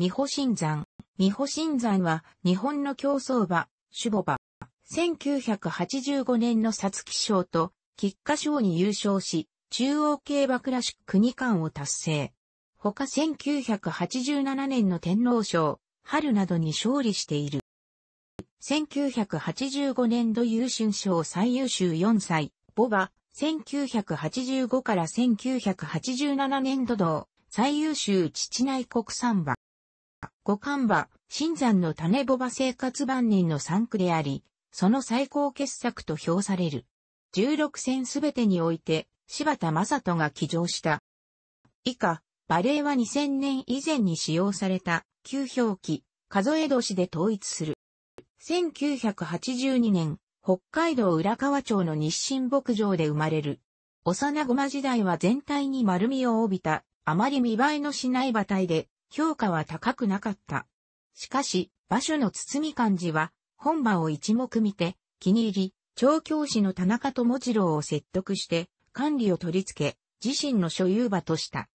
美保新山。美保新山は日本の競争馬、種母馬。1985年の皐月賞と菊花賞に優勝し、中央競馬クラシック2冠を達成。他1987年の天皇賞、春などに勝利している。1985年度優秀賞最優秀4歳、ボバ、1985から1987年度同、最優秀父内国産馬。五冠馬、新山の種ボバ生活番人の三区であり、その最高傑作と評される。16戦すべてにおいて、柴田正人が騎乗した。以下、バレーは2000年以前に使用された、旧表記、数え年で統一する。1982年、北海道浦河町の日清牧場で生まれる。幼駒時代は全体に丸みを帯びた、あまり見栄えのしない馬体で、評価は高くなかった。しかし、馬所の包み漢字は、本場を一目見て、気に入り、調教師の田中智次郎を説得して、管理を取り付け、自身の所有馬とした。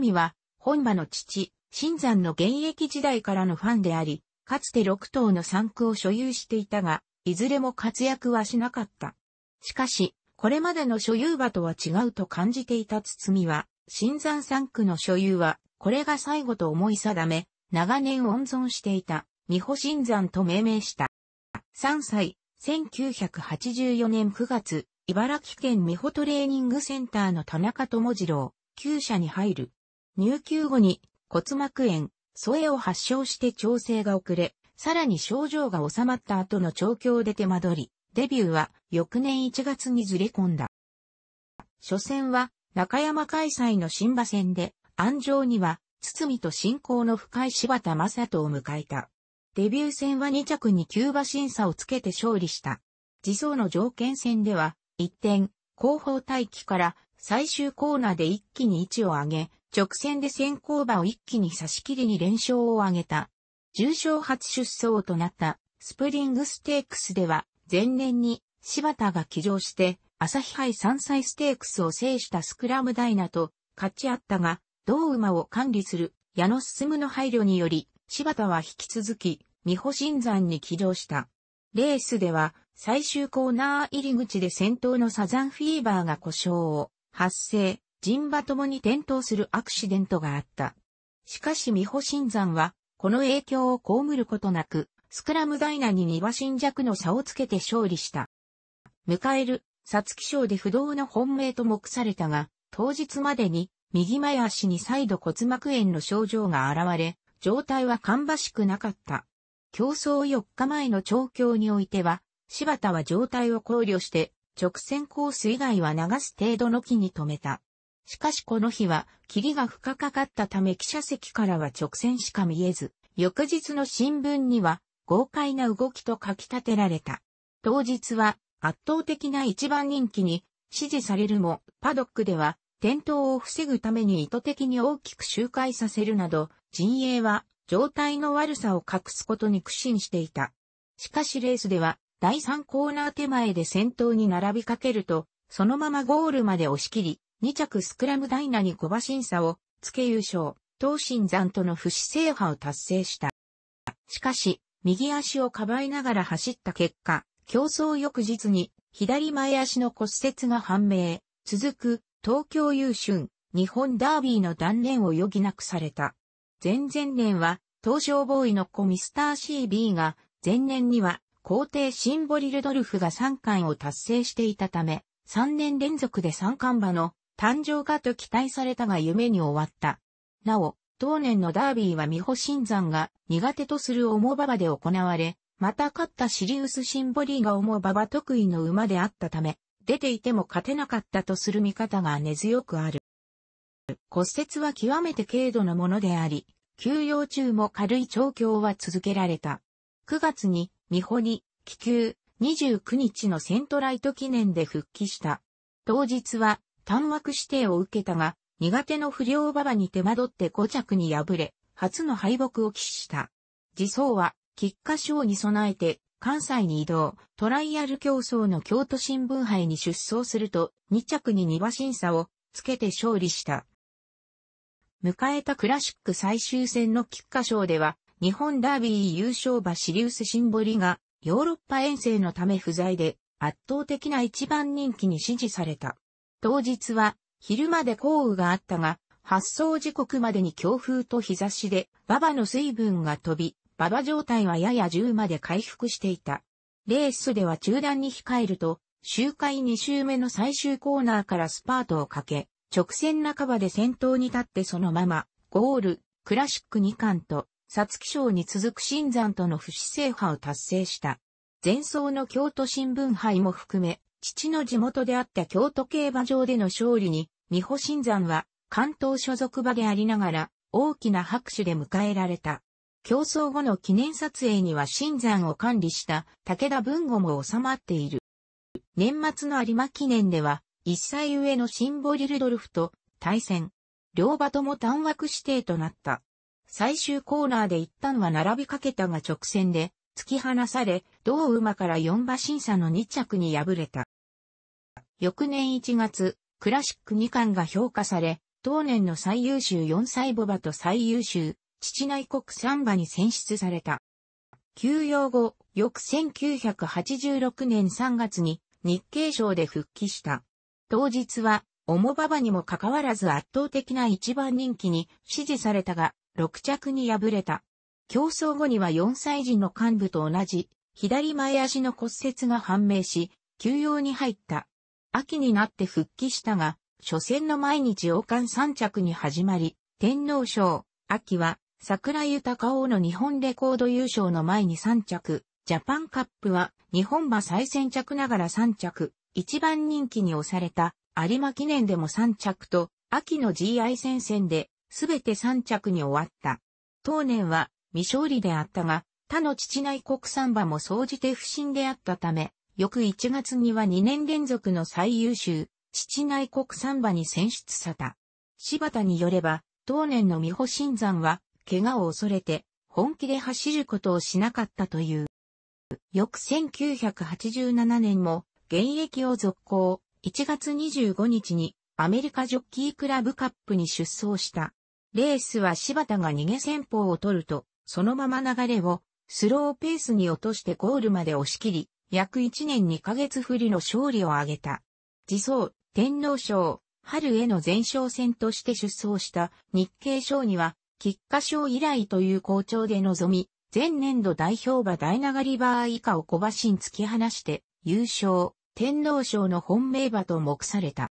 みは、本場の父、新山の現役時代からのファンであり、かつて六頭の産区を所有していたが、いずれも活躍はしなかった。しかし、これまでの所有馬とは違うと感じていたみは、新山産区の所有はこれが最後と思い定め、長年温存していた、三保新山と命名した。3歳、1984年9月、茨城県美保トレーニングセンターの田中智次郎、旧社に入る。入厩後に骨膜炎、添えを発症して調整が遅れ、さらに症状が収まった後の調教で手間取り、デビューは翌年1月にずれ込んだ。初戦は中山開催の新馬戦で安城には、堤と信仰の深い柴田正人を迎えた。デビュー戦は2着にキューバ審査をつけて勝利した。自走の条件戦では、一点、後方待機から最終コーナーで一気に位置を上げ、直線で先行馬を一気に差し切りに連勝を上げた。重賞初出走となったスプリングステークスでは、前年に柴田が騎乗して、朝日杯3歳ステークスを制したスクラムダイナと勝ち合ったが、同馬を管理する矢野進の配慮により、柴田は引き続き、美保新山に起動した。レースでは、最終コーナー入り口で先頭のサザンフィーバーが故障を発生、人馬ともに転倒するアクシデントがあった。しかし美保新山は、この影響を被ることなく、スクラムダイナに2馬身弱の差をつけて勝利した。迎える、皐月賞で不動の本命と目されたが、当日までに右前足に再度骨膜炎の症状が現れ、状態は芳しくなかった。競争4日前の調教においては、柴田は状態を考慮して、直線コース以外は流す程度の木に止めた。しかしこの日は、霧が深かかったため記者席からは直線しか見えず、翌日の新聞には、豪快な動きと書き立てられた。当日は、圧倒的な一番人気に、支持されるも、パドックでは、転倒を防ぐために意図的に大きく周回させるなど、陣営は状態の悪さを隠すことに苦心していた。しかしレースでは、第3コーナー手前で先頭に並びかけると、そのままゴールまで押し切り、2着スクラムダイナに小馬審査を、つけ優勝、東新山との不死制覇を達成した。しかし、右足をかばいながら走った結果、競争翌日に左前足の骨折が判明。続く、東京優春、日本ダービーの断念を余儀なくされた。前々年は、東証ボーイの子ミスター CB が、前年には、皇帝シンボリルドルフが三冠を達成していたため、3年連続で三冠馬の誕生がと期待されたが夢に終わった。なお、当年のダービーは美穂新山が苦手とする重馬場で行われ、また勝ったシリウスシンボリーが重馬場得意の馬であったため、出ていても勝てなかったとする見方が根強くある。骨折は極めて軽度のものであり、休養中も軽い調教は続けられた。9月に、美穂に、気球、29日のセントライト記念で復帰した。当日は、単枠指定を受けたが、苦手の不良馬場に手間取って5着に敗れ、初の敗北を喫した。自走は、喫下賞に備えて、関西に移動、トライアル競争の京都新聞杯に出走すると、2着に2馬審査をつけて勝利した。迎えたクラシック最終戦の菊花賞では、日本ダービー優勝馬シリウスシンボリが、ヨーロッパ遠征のため不在で、圧倒的な一番人気に支持された。当日は、昼まで降雨があったが、発送時刻までに強風と日差しで、馬場の水分が飛び、馬場状態はやや10まで回復していた。レースでは中断に控えると、周回2周目の最終コーナーからスパートをかけ、直線半ばで先頭に立ってそのまま、ゴール、クラシック2冠と、皐月賞に続く新山との不死制覇を達成した。前走の京都新聞杯も含め、父の地元であった京都競馬場での勝利に、美保新山は関東所属馬でありながら、大きな拍手で迎えられた。競争後の記念撮影には新山を管理した武田文吾も収まっている。年末の有馬記念では、一歳上のシンボリルドルフと対戦。両馬とも単枠指定となった。最終コーナーで一旦は並びかけたが直線で突き放され、同馬から四馬審査の二着に敗れた。翌年1月、クラシック二冠が評価され、当年の最優秀四歳母馬と最優秀父内国三馬に選出された。休養後、翌1986年3月に日経賞で復帰した。当日は、重馬場にもかかわらず圧倒的な一番人気に支持されたが、6着に敗れた。競争後には4歳児の幹部と同じ、左前足の骨折が判明し、休養に入った。秋になって復帰したが、初戦の毎日王冠3着に始まり、天皇賞、秋は桜井豊王の日本レコード優勝の前に3着、ジャパンカップは日本馬最先着ながら3着、一番人気に押された有馬記念でも3着と、秋の GI 戦線で全て3着に終わった。当年は未勝利であったが、他の父内国産馬も総じて不振であったため、翌1月には2年連続の最優秀、父内国産馬に選出された。柴田によれば、当年の美保新山は、怪我を恐れて、本気で走ることをしなかったという。翌1987年も、現役を続行、1月25日に、アメリカジョッキークラブカップに出走した。レースは柴田が逃げ戦法を取ると、そのまま流れをスローペースに落としてゴールまで押し切り、約1年2ヶ月振りの勝利を挙げた。自走、天皇賞、春への前哨戦として出走した日系賞には菊花賞以来という好調で臨み、前年度代表馬大流りバー以下を小橋に突き放して優勝、天皇賞の本命馬と目された。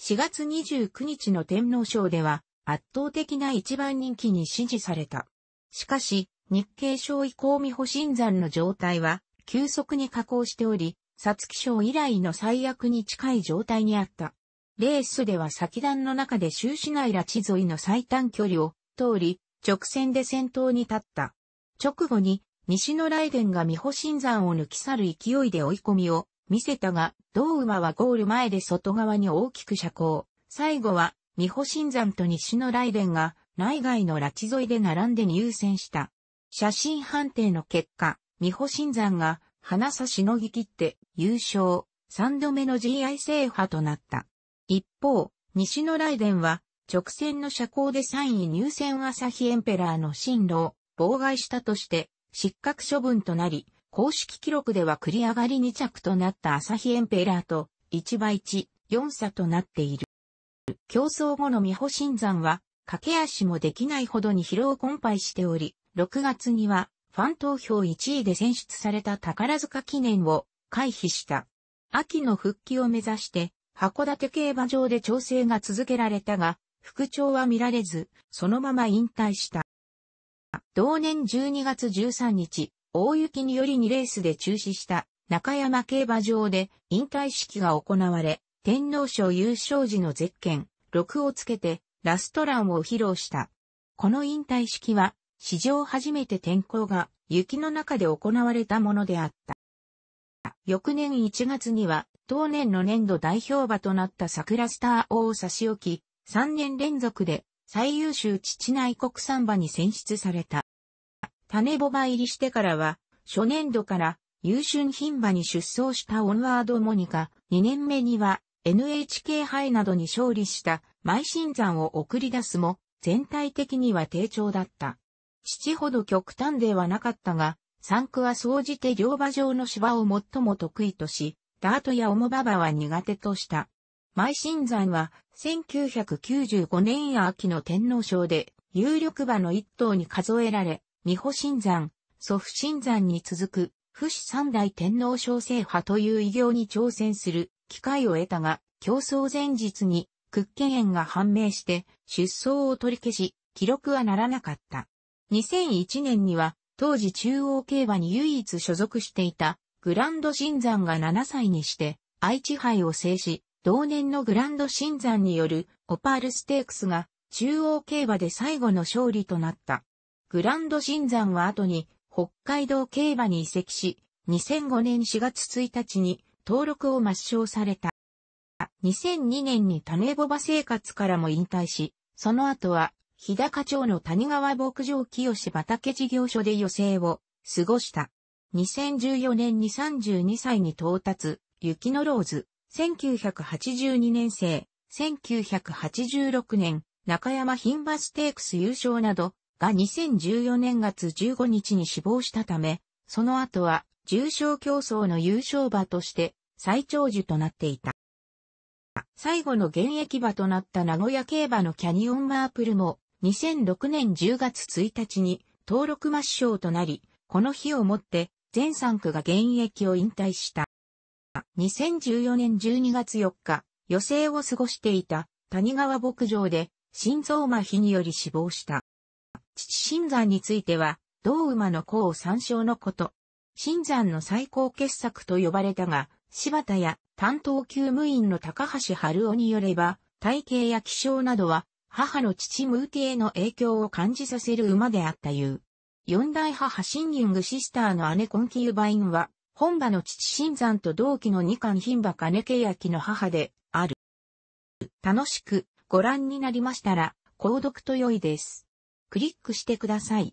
4月29日の天皇賞では圧倒的な一番人気に支持された。しかし、日経賞以降美保新山の状態は急速に下降しており、皐月賞以来の最悪に近い状態にあった。レースでは先段の中で終始内拉致沿いの最短距離を通り、直線で先頭に立った。直後に、西の雷電が美保新山を抜き去る勢いで追い込みを見せたが、同馬はゴール前で外側に大きく車高。最後は、美保新山と西の雷電が内外の拉致沿いで並んで入選した。写真判定の結果、美保新山が花差しのぎ切って優勝、3度目の GI 制覇となった。一方、西の雷電は、直線の車高で3位入選朝日エンペラーの進路を妨害したとして、失格処分となり、公式記録では繰り上がり2着となった朝日エンペラーと、1倍1、4差となっている。競争後の美保新山は、駆け足もできないほどに疲労困憊しており、6月には、ファン投票1位で選出された宝塚記念を回避した。秋の復帰を目指して、函館競馬場で調整が続けられたが、復調は見られず、そのまま引退した。同年12月13日、大雪により2レースで中止した中山競馬場で引退式が行われ、天皇賞優勝時のゼッケン6をつけてラストランを披露した。この引退式は史上初めて天候が雪の中で行われたものであった。翌年1月には同年の年度代表馬となった桜スターを差し置き、3年連続で最優秀父内国産馬に選出された。種ボ馬入りしてからは、初年度から優秀品馬に出走したオンワードモニカ、2年目には NHK 杯などに勝利した邁新山を送り出すも、全体的には低調だった。父ほど極端ではなかったが、産区は総じて両馬場の芝を最も得意とし、ダートやオモババは苦手とした。ンザ山は1995年秋の天皇賞で有力馬の一頭に数えられ、美保ソ山、祖父ザ山に続く、不死三代天皇賞制覇という偉業に挑戦する機会を得たが、競争前日に屈権炎が判明して出走を取り消し、記録はならなかった。2001年には当時中央競馬に唯一所属していたグランド新山が7歳にして愛知杯を制し、同年のグランド新山によるオパールステークスが中央競馬で最後の勝利となった。グランド新山は後に北海道競馬に移籍し、2005年4月1日に登録を抹消された。2002年に種ボバ生活からも引退し、その後は日高町の谷川牧場清畑畑事業所で余生を過ごした。2014年に32歳に到達、雪のローズ、1982年生、1986年、中山牝馬ステークス優勝など、が2014年月15日に死亡したため、その後は重賞競争の優勝馬として最長寿となっていた。最後の現役馬となった名古屋競馬のキャニオンマープルも2006年10月1日に登録抹消となり、この日をもって全3区が現役を引退した。2014年12月4日、余生を過ごしていた谷川牧場で心臓麻痺により死亡した。父新山については、同馬の子を参照のこと。新山の最高傑作と呼ばれたが、柴田や担当給務員の高橋春夫によれば、体型や気象などは、母の父ムーティへの影響を感じさせる馬であったいう。四代母シンギングシスターの姉コンキーバインは、本場の父新山と同期の二冠品馬金ケヤキの母である。楽しくご覧になりましたら、購読と良いです。クリックしてください。